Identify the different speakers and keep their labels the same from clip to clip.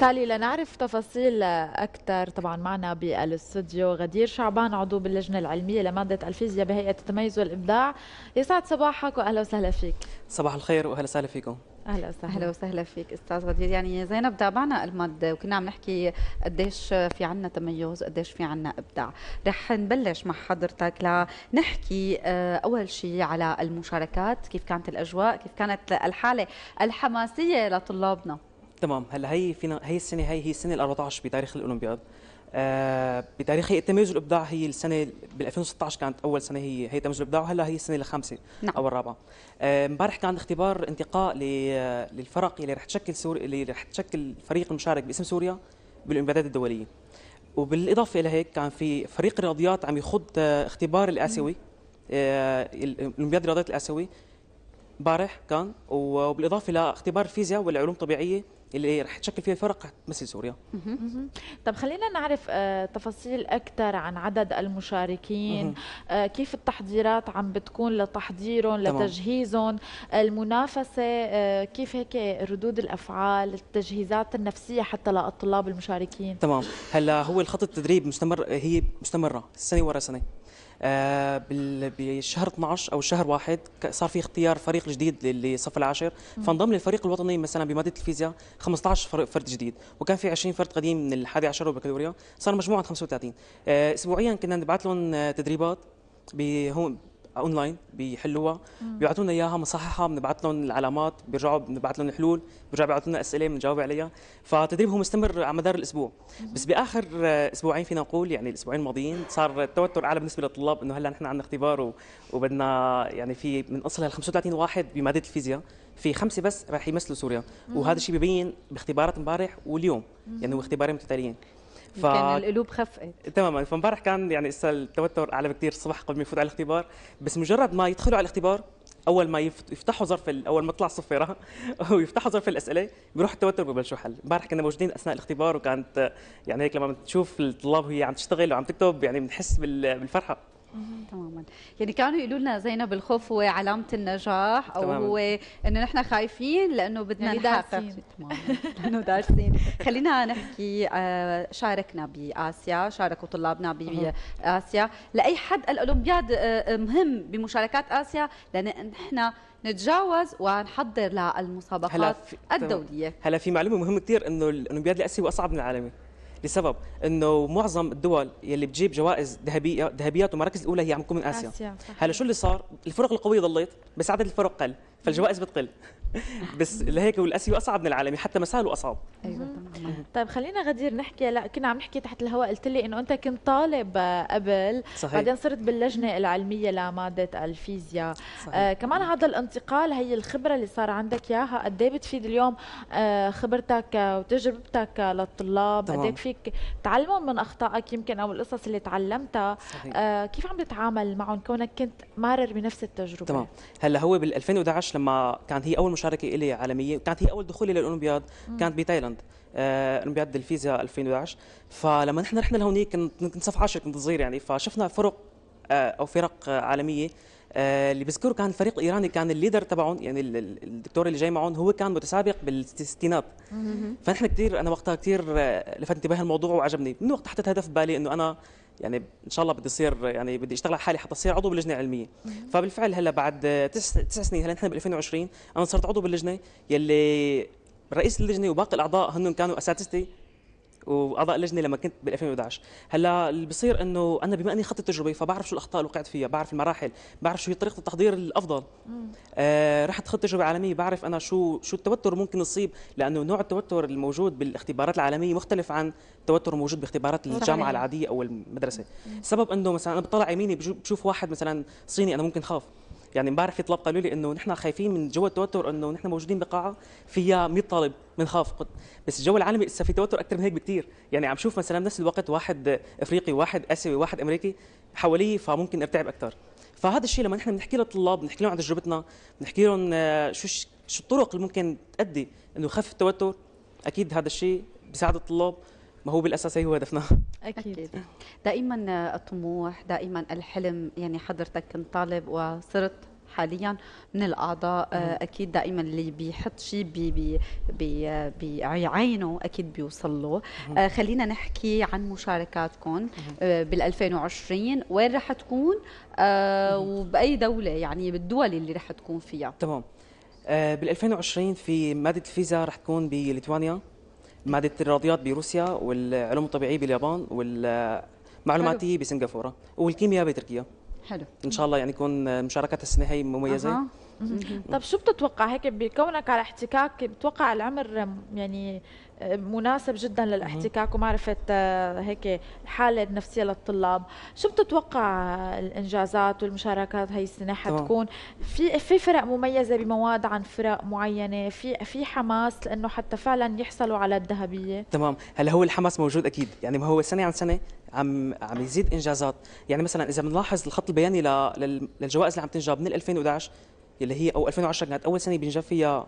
Speaker 1: سالي لنعرف تفاصيل اكثر طبعا معنا بالاستوديو غدير شعبان عضو باللجنه العلميه لماده الفيزياء بهيئه التميز والابداع يسعد
Speaker 2: صباحك واهلا وسهلا فيك
Speaker 3: صباح الخير واهلا وسهلا فيكم
Speaker 2: اهلا وسهلا اهلا وسهلا فيك استاذ غدير يعني زينب تابعنا الماده وكنا عم نحكي قديش في عنا تميز قديش في عنا ابداع رح نبلش مع حضرتك لنحكي آه، اول شيء على المشاركات كيف كانت الاجواء كيف كانت الحاله الحماسيه لطلابنا
Speaker 3: تمام هلا هي فينا هي السنه هي هي السنه ال 14 بتاريخ الاولمبياد آه، بتاريخ هي التميز والابداع هي السنه بال 2016 كانت اول سنه هي هي التميز والابداع وهلا هي السنه الخامسه نعم. او الرابعه آه، امبارح كان عند اختبار انتقاء للفرق اللي رح تشكل سوريا اللي رح تشكل الفريق المشارك باسم سوريا بالاولمبيادات الدوليه وبالاضافه الى هيك كان في فريق الرياضيات عم يخوض آه، اختبار الاسيوي الاولمبياد الرياضيات الاسيوي امبارح كان وبالاضافه لاختبار الفيزياء والعلوم الطبيعيه اللي رح تشكل فيها فرق تمثل سوريا
Speaker 1: طب خلينا نعرف آه، تفاصيل اكثر عن عدد المشاركين آه، كيف التحضيرات عم بتكون لتحضيرهم لتجهيزهم المنافسه آه، كيف هيك ردود الافعال التجهيزات النفسيه حتى للطلاب المشاركين
Speaker 3: تمام هلا هو الخط التدريب مستمر هي مستمره سنه ورا سنه آه، بشهر 12 او شهر واحد صار في اختيار فريق جديد للصف العاشر فانضم للفريق الوطني مثلا بماده الفيزياء 15 فرد جديد وكان في 20 فرد قديم من ال 11 وبكالوريا صار مجموعه 35 آه، اسبوعيا كنا نبعث لهم تدريبات بهون اونلاين بيحلوها بيبعثوا لنا اياها مصححه بنبعث لهم العلامات بيرجعوا بنبعث لهم الحلول بيرجعوا بيبعثوا لنا اسئله بنجاوب عليها فتدريبهم مستمر على مدار الاسبوع بس باخر اسبوعين فينا نقول يعني الاسبوعين الماضيين صار التوتر اعلى بالنسبه للطلاب انه هلا نحن عندنا اختبار وبدنا يعني في اصل ال 35 واحد بماده الفيزياء في خمسه بس راح يمثلوا سوريا وهذا الشيء ببين باختبارات امبارح واليوم يعني هو اختبارين متتاليين ف... كان القلوب خفقت تماما فامبارح كان يعني لسه التوتر اعلى بكثير الصبح قبل ما يفوت على الاختبار بس مجرد ما يدخلوا على الاختبار اول ما يفتحوا ظرف اول ما تطلع الصفيره ويفتحوا ظرف الاسئله بيروح التوتر ببلشوا حل امبارح كنا موجودين اثناء الاختبار وكانت يعني هيك لما بتشوف الطلاب وهي عم تشتغل وعم تكتب يعني بنحس بالفرحه
Speaker 2: تماما يعني كانوا يقولوا لنا زينب الخوف هو علامه النجاح او تماماً. هو انه نحن خايفين لانه بدنا يعني نحقق تماما لانه دارسين خلينا نحكي آه، شاركنا باسيا شاركوا طلابنا باسيا لاي حد الاولمبياد آه، آه، مهم بمشاركات اسيا لان نحن نتجاوز ونحضر للمسابقات هلا في... الدوليه
Speaker 3: هلا في معلومه مهمه كثير انه الاولمبياد الاسيوي اصعب من العالمي لسبب انه معظم الدول يلي بتجيب جوائز ذهبيه ذهبيات ومراكز الاولى هي عم تكون من اسيا, آسيا. هلا شو اللي صار الفرق القويه ضليت بس عدد الفرق قل فالجوائز بتقل بس لهيك والاسيو اصعب من العالمي حتى مساله اصعب ايوه
Speaker 1: طيب خلينا غدير نحكي لا كنا عم نحكي تحت الهواء قلت لي انه انت كنت طالب آه، قبل صحيح. بعدين صرت باللجنه العلميه لماده الفيزياء صحيح. آه كمان هذا الانتقال هي الخبره اللي صار عندك اياها قد ايه بتفيد اليوم آه خبرتك آه، وتجربتك آه، للطلاب قد ايه فيك تعلمهم من اخطائك يمكن او القصص اللي تعلمتها آه كيف عم تتعامل معهم كونك كنت مارر بنفس التجربه تمام
Speaker 3: هلا هو بال 2011 لما كانت هي اول مشاركه لي عالميه وكانت هي اول دخولي للاولمبياد كانت بتايلاند آه، اولمبياد الفيزياء 2011 فلما نحن رحنا لهونيك كنت صف 10 كنت صغير يعني فشفنا فرق آه، او فرق آه، عالميه اللي بذكره كان الفريق ايراني كان الليدر تبعهم يعني الدكتور اللي جاي معهم هو كان متسابق بالستينات فنحن كثير انا وقتها كثير لفت انتباهي الموضوع وعجبني من وقتها حطيت هدف ببالي انه انا يعني ان شاء الله بدي يصير يعني بدي اشتغل على حالي حتى اصير عضو باللجنه العلميه فبالفعل هلا بعد تسع سنين هلا نحن ب 2020 انا صرت عضو باللجنه يلي رئيس اللجنه وباقي الاعضاء هن كانوا اساتذتي واعضاء اللجنه لما كنت بال 2011 هلا اللي بصير انه انا بما اني خط التجربه فبعرف شو الاخطاء اللي وقعت فيها بعرف المراحل بعرف شو هي طريقه التحضير الافضل آه رحت خط تجربه عالميه بعرف انا شو شو التوتر ممكن يصيب لانه نوع التوتر الموجود بالاختبارات العالميه مختلف عن التوتر الموجود باختبارات الجامعه العاديه او المدرسه مم. سبب انه مثلا انا بطلع يميني بشوف واحد مثلا صيني انا ممكن خاف يعني امبارح في طلاب قالوا لي انه نحن خايفين من جو التوتر انه نحن موجودين بقاعه فيها 100 طالب بنخاف بس الجو العالمي لسه في توتر اكثر من هيك بكثير يعني عم شوف مثلا نفس الوقت واحد افريقي واحد اسيوي واحد امريكي حواليه فممكن ارتعب اكثر فهذا الشيء لما نحن بنحكي للطلاب بنحكي لهم عن تجربتنا بنحكي لهم آه، شو شو الطرق اللي ممكن تؤدي انه يخف التوتر اكيد هذا الشيء بيساعد الطلاب ما هو بالاساس هو هدفنا
Speaker 2: اكيد دائما الطموح دائما الحلم يعني حضرتك كنت طالب وصرت حاليا من الاعضاء اكيد دائما اللي بيحط شيء بي بي بعينه اكيد بيوصل له آه، خلينا نحكي عن مشاركاتكم آه، بال 2020 وين رح تكون آه، وباي دوله يعني بالدول اللي
Speaker 3: رح تكون فيها تمام بال 2020 في ماده الفيزا رح تكون بليتوانيا ماده الرياضيات بروسيا والعلوم الطبيعيه باليابان والمعلوماتيه بسنغافوره والكيمياء بتركيا حلو ان شاء الله يعني يكون مشاركة السنه هي مميزه أه.
Speaker 1: طب شو بتتوقع هيك بكونك على احتكاك بتوقع العمر يعني آه، مناسب جدا للاحتكاك ومعرفة آه، هيك الحالة النفسية للطلاب شو بتتوقع الإنجازات والمشاركات هاي السنة حتكون في في فرق مميزة بمواد عن فرق معينة في في حماس لأنه حتى فعلا يحصلوا على الذهبية
Speaker 3: تمام هلا هو الحماس موجود أكيد يعني ما هو سنة عن سنة عم عم يزيد انجازات يعني مثلا اذا بنلاحظ الخط البياني للجوائز اللي عم تنجاب من 2011 اللي هي او 2010 كانت اول سنه بينجاب فيها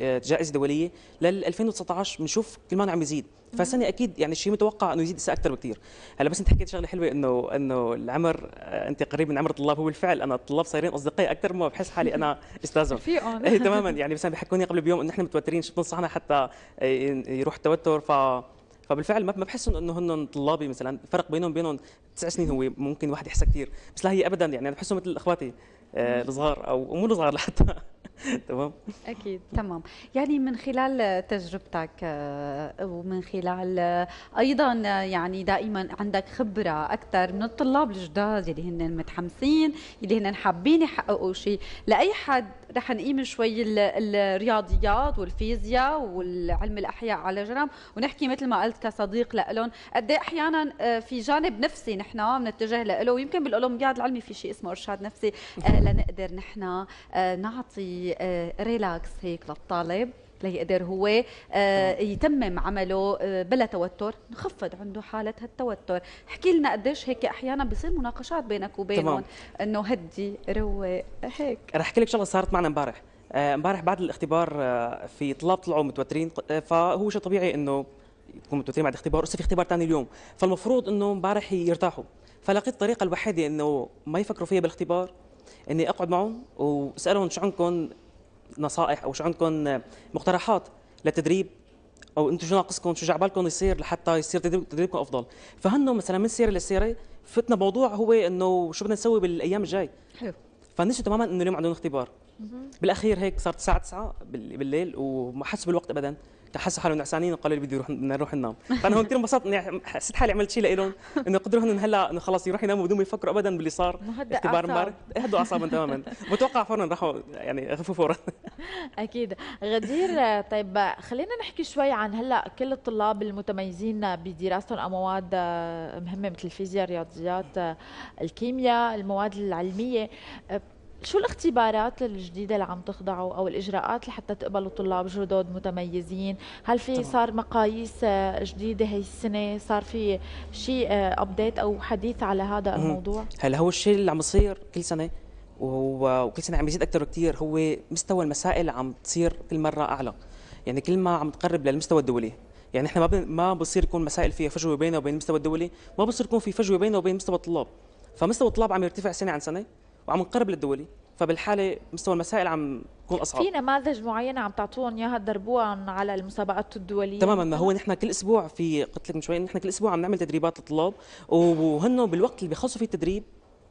Speaker 3: آه، جائزه دوليه لل 2019 بنشوف كل ما عم يزيد فالسنه اكيد يعني شيء متوقع انه يزيد اكثر بكثير هلا بس انت حكيت شغله حلوه انه انه العمر آه، انت قريب من عمر الطلاب هو بالفعل انا الطلاب صايرين اصدقائي اكثر ما بحس حالي انا استاذهم رفيقهم ايه تماما يعني مثلا بيحكوني قبل بيوم انه نحن متوترين شو بتنصحنا حتى آه، يروح التوتر ف فبالفعل ما بحسهم انه هن طلابي مثلا الفرق بينهم بينهم تسع سنين هو ممكن واحد يحسها كثير بس لا هي ابدا يعني انا بحسهم مثل اخواتي الصغار آه، او مو الصغار حتى تمام
Speaker 2: اكيد تمام يعني من خلال تجربتك آه، ومن خلال آه، ايضا آه، يعني دائما عندك خبره اكثر من الطلاب الجداد اللي هن متحمسين اللي هن حابين يحققوا شيء لاي حد رح نقيم شوي الرياضيات والفيزياء والعلم الاحياء على جنب ونحكي مثل ما قلت كصديق لهم قد إيه احيانا في جانب نفسي نحن بنتجه له ويمكن بالاولمبياد العلمي في شيء اسمه ارشاد نفسي لنقدر نحن نعطي ريلاكس آه، هيك للطالب ليقدر هو آه، آه. يتمم عمله بلا توتر نخفض عنده حالة هالتوتر احكي لنا قديش هيك أحيانا بصير مناقشات بينك وبينهم أنه هدي روق هيك
Speaker 3: رح أحكي لك شغلة صارت معنا امبارح امبارح بعد الاختبار في طلاب طلعوا متوترين فهو شيء طبيعي انه يكونوا متوترين بعد اختبار ولسه في اختبار ثاني اليوم فالمفروض انه امبارح يرتاحوا فلقيت الطريقه الوحيده انه ما يفكروا فيها بالاختبار اني اقعد معهم واسالهم شو عندكم نصائح او شو عندكم مقترحات للتدريب او انتم شو ناقصكم شو جعبالكم يصير لحتى يصير تدريبكم افضل فهنو مثلا من سيره للسيره فتنا موضوع هو انه شو بدنا نسوي بالايام الجاي حلو فنسوا تماما انه اليوم عندهم اختبار بالاخير هيك صارت الساعه 9 بالليل وما حسوا بالوقت ابدا حسوا حالهم نعسانين وقالوا لي بدي يروح نروح ننام فانا هون كثير انبسطت اني حسيت حالي عملت شيء لهم انه قدروا هن هلا انه خلص يروحوا يناموا بدون ما يفكروا ابدا باللي صار اختبار امبارح هدوا اعصابهم تماما متوقع فورا راحوا يعني خفوا فورا
Speaker 1: اكيد غدير طيب خلينا نحكي شوي عن هلا كل الطلاب المتميزين بدراستهم او مواد آه، مهمه مثل الفيزياء الرياضيات آه، الكيمياء المواد العلميه شو الاختبارات الجديدة اللي عم تخضعوا أو الإجراءات لحتى تقبلوا طلاب جدد متميزين هل في صار مقاييس آه، جديدة هاي السنة صار في شيء أبديت آه، أو حديث على هذا الموضوع
Speaker 3: هلا هو الشيء اللي عم يصير كل سنة وهو وكل سنة عم يزيد أكثر كثير هو مستوى المسائل عم تصير كل مرة أعلى يعني كل ما عم تقرب للمستوى الدولي يعني احنا ما ما بصير يكون مسائل فيها فجوه بينه وبين المستوى الدولي ما بصير يكون في فجوه بينه وبين مستوى الطلاب فمستوى الطلاب عم يرتفع سنه عن سنه وعم نقرب للدولي فبالحاله مستوى المسائل عم تكون اصعب في
Speaker 1: نماذج معينه عم تعطوهم اياها تدربوها على المسابقات الدوليه
Speaker 3: تماما ما هو نحن كل اسبوع في قلت لك من شوي نحن كل اسبوع عم نعمل تدريبات للطلاب وهن بالوقت اللي بيخلصوا فيه التدريب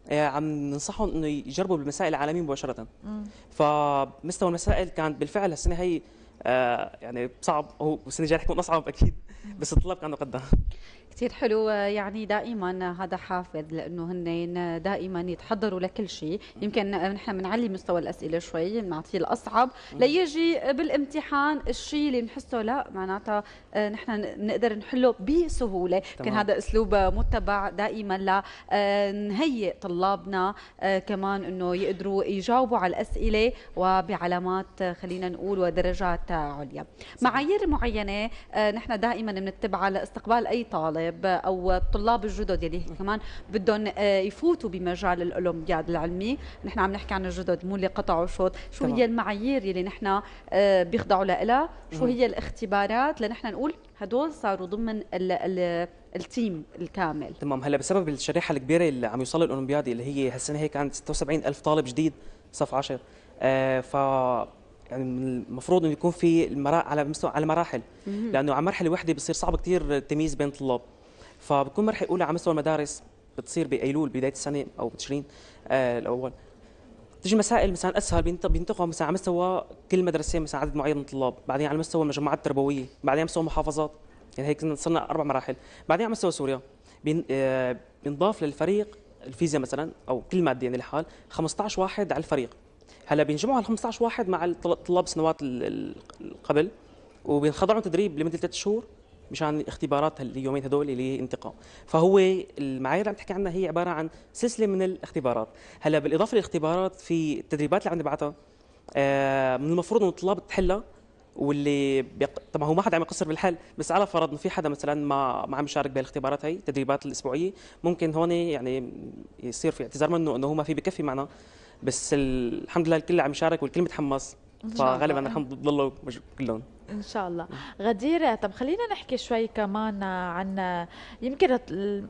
Speaker 3: آه، عم ننصحهم انه يجربوا بالمسائل العالميه مباشره م. فمستوى المسائل كانت بالفعل السنه هي آه، يعني صعب هو السنه الجايه رح يكون اصعب اكيد بس الطلاب كانوا قدها
Speaker 2: كثير حلو يعني دائما هذا حافز لانه هن دائما يتحضروا لكل شيء يمكن نحن بنعلي مستوى الاسئله شوي بنعطيه الاصعب ليجي بالامتحان الشيء اللي بنحسه لا معناتها آه، نحن نقدر نحله بسهوله يمكن هذا اسلوب متبع دائما لنهيئ آه، طلابنا آه، كمان انه يقدروا يجاوبوا على الاسئله وبعلامات خلينا نقول ودرجات عليا معايير معينه نحن دائما بنتبعها لاستقبال اي طالب الطلاب او الطلاب الجدد يلي كمان بدهم آه، يفوتوا بمجال الاولمبياد العلمي نحن عم نحكي عن الجدد مو اللي قطعوا شوط شو طبعا. هي المعايير يلي نحن آه، بيخضعوا لها شو هي الاختبارات لنحن نقول هدول صاروا ضمن ال ال التيم الكامل
Speaker 3: تمام هلا بسبب الشريحه الكبيره اللي عم يوصل الاولمبياد اللي هي هالسنه هيك عند 76 الف طالب جديد صف 10 آه ف يعني المفروض انه يكون في المرا... على مستوى على مراحل لانه على مرحله واحده بصير صعب كثير التمييز بين الطلاب فبتكون مرحله اولى على مستوى المدارس بتصير بايلول بدايه السنه او بتشرين آه الاول تجي مسائل مثلا اسهل بينتقوا مثلا على مستوى كل مدرسه مثلا عدد معين من الطلاب بعدين على مستوى المجمعات التربويه بعدين على مستوى المحافظات يعني هيك صرنا اربع مراحل بعدين على مستوى سوريا بين آه بينضاف للفريق الفيزياء مثلا او كل ماده يعني لحال 15 واحد على الفريق هلا بينجمعوا ال 15 واحد مع طلاب السنوات قبل وبينخضعوا تدريب لمده ثلاث شهور مشان الاختبارات اليومين هدول اللي هي انتقام فهو المعايير اللي عم تحكي عنها هي عباره عن سلسله من الاختبارات هلا بالاضافه للاختبارات في التدريبات اللي عم نبعثها آه من المفروض انه الطلاب تحلها واللي بيق... طبعا هو ما حدا عم يقصر بالحل بس على فرض انه في حدا مثلا ما ما عم يشارك بهالاختبارات هي التدريبات الاسبوعيه ممكن هون يعني يصير في اعتذار منه انه هو ما في بكفي معنا بس الحمد لله الكل عم يشارك والكل متحمس فغالبا الحمد لله كلهم
Speaker 1: ان شاء الله نعم. غدير طب خلينا نحكي شوي كمان عن يمكن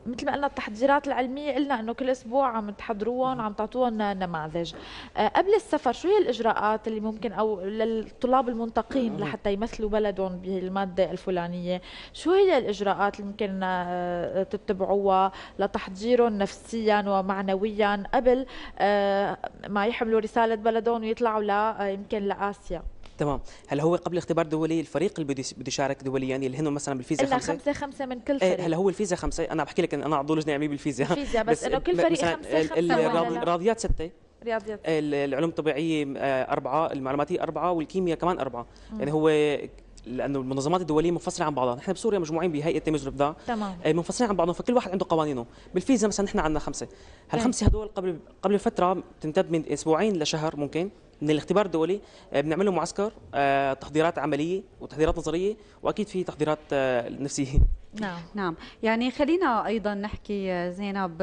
Speaker 1: مثل ما قلنا التحضيرات العلميه قلنا انه كل اسبوع عم تحضروهم وعم تعطوهم نماذج آه، قبل السفر شو هي الاجراءات اللي ممكن او للطلاب المنتقين نعم. لحتى يمثلوا بلدهم بالماده الفلانيه شو هي الاجراءات اللي ممكن آه، تتبعوها لتحضيرهم نفسيا ومعنويا قبل آه، ما يحملوا رساله بلدهم ويطلعوا لا يمكن لاسيا
Speaker 3: تمام هل هو قبل اختبار دولي الفريق اللي بده يشارك دوليا يعني اللي هن مثلا بالفيزا خمسة خمسة
Speaker 1: خمسة من كل إيه، فريق هل
Speaker 3: هو الفيزا خمسة انا بحكي لك انا عضو لجنه علميه بالفيزا الفيزا بس, بس انه كل فريق خمسة خمسة الرياضيات ستة رياضيات العلوم الطبيعيه آه، اربعه المعلوماتيه اربعه والكيمياء كمان اربعه يعني هو لانه المنظمات الدوليه منفصله عن بعضها، نحن بسوريا مجموعين بهيئه تميز الابداع تمام آه، منفصلين عن بعضهم فكل واحد عنده قوانينه، بالفيزا مثلا نحن عندنا خمسه، هالخمسه هدول قبل قبل فتره بتمتد من اسبوعين لشهر ممكن من الاختبار الدولي آه، بنعمل معسكر آه، تحضيرات عمليه وتحضيرات نظريه واكيد في تحضيرات نفسيه
Speaker 2: نعم نعم يعني خلينا ايضا نحكي زينب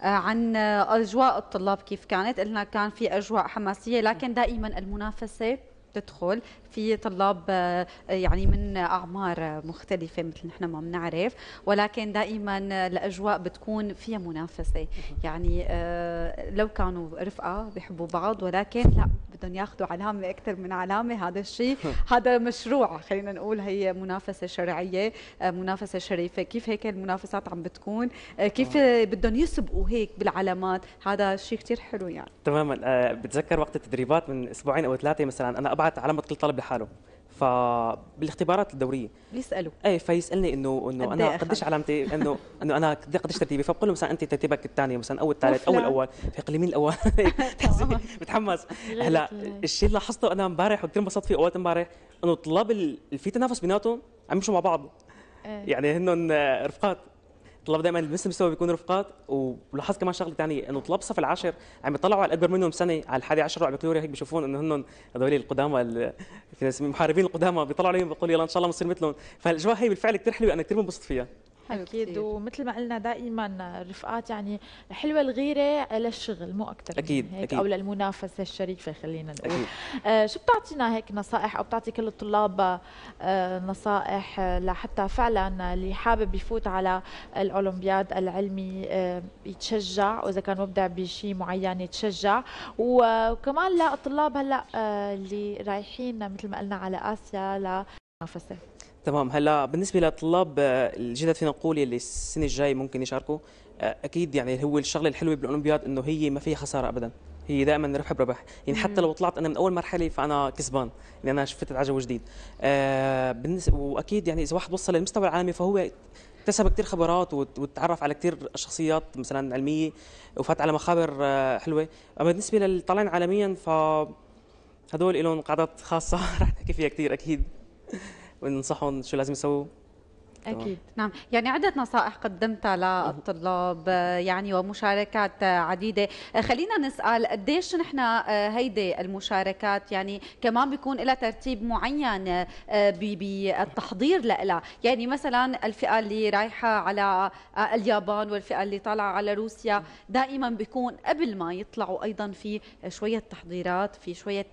Speaker 2: عن اجواء الطلاب كيف كانت قلنا كان في اجواء حماسيه لكن دائما المنافسه بتدخل في طلاب آه، يعني من اعمار مختلفه مثل نحن ما بنعرف ولكن دائما الاجواء بتكون فيها منافسه يعني آه، لو كانوا رفقه بحبوا بعض ولكن لا بدهم ياخذوا علامه اكثر من علامه هذا الشيء هذا مشروع خلينا نقول هي منافسه شرعيه آه، منافسه شريفه كيف هيك المنافسات عم بتكون كيف بدهم يسبقوا هيك بالعلامات هذا شيء كثير حلو يعني
Speaker 3: تماما بتذكر وقت التدريبات من اسبوعين او ثلاثه مثلا انا بعت علامه كل طالب لحاله فبالاختبارات الدوريه بيسالوا ايه فيسالني انه انه انا إيه قديش علامتي انه انه انا إيه قديش ترتيبي فبقول له مثلا انت ترتيبك الثاني مثلا او الثالث او الاول فيقول لي مين الاول بتحمس هلا الشيء اللي لاحظته انا امبارح وكثير انبسطت فيه اول امبارح انه طلاب في تنافس بيناتهم عم يمشوا مع بعض إيه. يعني هن رفقات الطلاب دايما بنفس المستوى بيكونوا رفقات ولاحظت كمان شغله ثانيه انه طلاب صف العاشر عم يطلعوا على الاكبر منهم سنه على الحادي عشر على بكالوريا هيك بيشوفون انه هن هذول القدامى في ناس محاربين القدامى بيطلعوا عليهم بيقولوا يلا ان شاء الله بنصير مثلهم فالاجواء هي بالفعل كثير حلوه انا كثير بنبسط فيها
Speaker 1: اكيد ومثل ما قلنا دائما الرفقات يعني حلوه الغيره للشغل مو اكثر يعني اكيد هيك أكيد. او للمنافسه الشريفه خلينا نقول أكيد. آه شو بتعطينا هيك نصائح او بتعطي كل الطلاب آه نصائح آه، لحتى فعلا اللي حابب يفوت على الاولمبياد العلمي آه يتشجع واذا كان مبدع بشيء معين يتشجع وكمان للطلاب هلا آه اللي رايحين مثل ما قلنا على اسيا لمنافسه
Speaker 3: تمام هلا بالنسبه للطلاب آه، الجدد فينا نقول اللي السنه الجاي ممكن يشاركوا آه، اكيد يعني هو الشغله الحلوه بالاولمبياد انه هي ما فيها خساره ابدا هي دائما ربح بربح يعني حتى لو طلعت انا من اول مرحله فانا كسبان لان يعني انا شفت عجب جديد آه، بالنسبه واكيد يعني اذا واحد وصل للمستوى العالمي فهو اكتسب كثير خبرات وتعرف على كثير شخصيات مثلا علميه وفات على مخابر حلوه اما بالنسبه للطالعين عالميا ف هدول لهم قعدات خاصه رح نحكي فيها كثير اكيد وننصحهم شو لازم يسووا اكيد
Speaker 2: نعم يعني عده نصائح قدمتها للطلاب آه، يعني ومشاركات عديده آه، خلينا نسال قديش نحن آه، هيدي المشاركات يعني كمان بيكون لها ترتيب معين بالتحضير لها يعني مثلا الفئه اللي رايحه على اليابان والفئه اللي طالعه على روسيا دائما بيكون قبل ما يطلعوا ايضا في شويه تحضيرات في شويه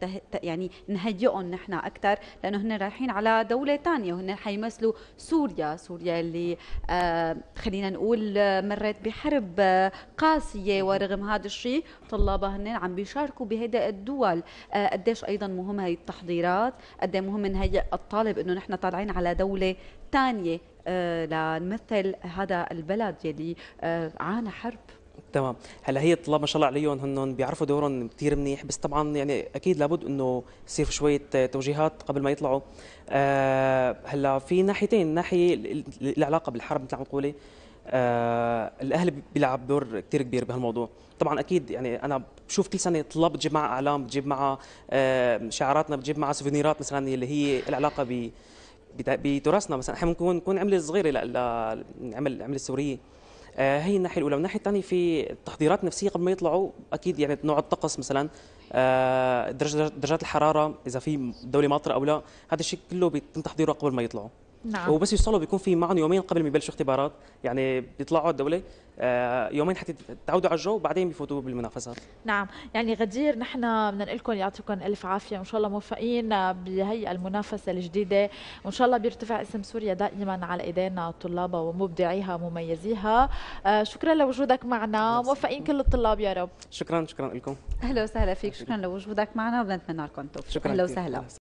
Speaker 2: يعني نهيئهم نحن اكثر لانه هن رايحين على دوله ثانيه وهن حيمثلوا سوريا سوريا اللي آه، خلينا نقول آه، مرت بحرب آه، قاسية ورغم هذا الشيء طلابها هن عم بيشاركوا بهيدا الدول قديش أيضا مهم هي التحضيرات قد إيه مهم نهيئ الطالب إنه نحن طالعين على دولة ثانية لنمثل هذا البلد يلي عانى حرب
Speaker 3: تمام هلا هي الطلاب ما شاء الله عليهم هن بيعرفوا دورهم كثير منيح بس طبعا يعني اكيد لابد انه يصير في شويه توجيهات قبل ما يطلعوا أه هلا في ناحيتين ناحيه العلاقه بالحرب مثل عم تقولي آه الاهل بيلعب دور كثير كبير بهالموضوع طبعا اكيد يعني انا بشوف كل سنه طلاب بتجيب معها اعلام بتجيب معها آه شعاراتنا بتجيب معها سوفينيرات مثلا اللي هي العلاقه ب بتراثنا مثلا احنا ممكن نكون عمله صغيره لعمل عمله سوريه آه، هي الناحيه الاولى والناحيه الثانيه في تحضيرات نفسيه قبل ما يطلعوا اكيد يعني نوع الطقس مثلا آه، درجه درجات الحراره اذا في دوله ماطره او لا هذا الشيء كله بيتم تحضيره قبل ما يطلعوا نعم. وبس يوصلوا بيكون في معهم يومين قبل ما يبلشوا اختبارات يعني بيطلعوا على الدوله آه، يومين حتى تعودوا على الجو وبعدين بفوتوا بالمنافسات
Speaker 1: نعم يعني غدير نحن بدنا نقول لكم يعطيكم الف عافيه وان شاء الله موفقين بهي المنافسه الجديده وان شاء الله بيرتفع اسم سوريا دائما على ايدينا طلابها ومبدعيها ومميزيها آه، شكرا لوجودك
Speaker 2: معنا موفقين كل الطلاب يا رب
Speaker 3: شكرا شكرا لكم
Speaker 2: اهلا وسهلا فيك شكرا لوجودك معنا وبنتمنى لكم التوفيق شكرا اهلا وسهلا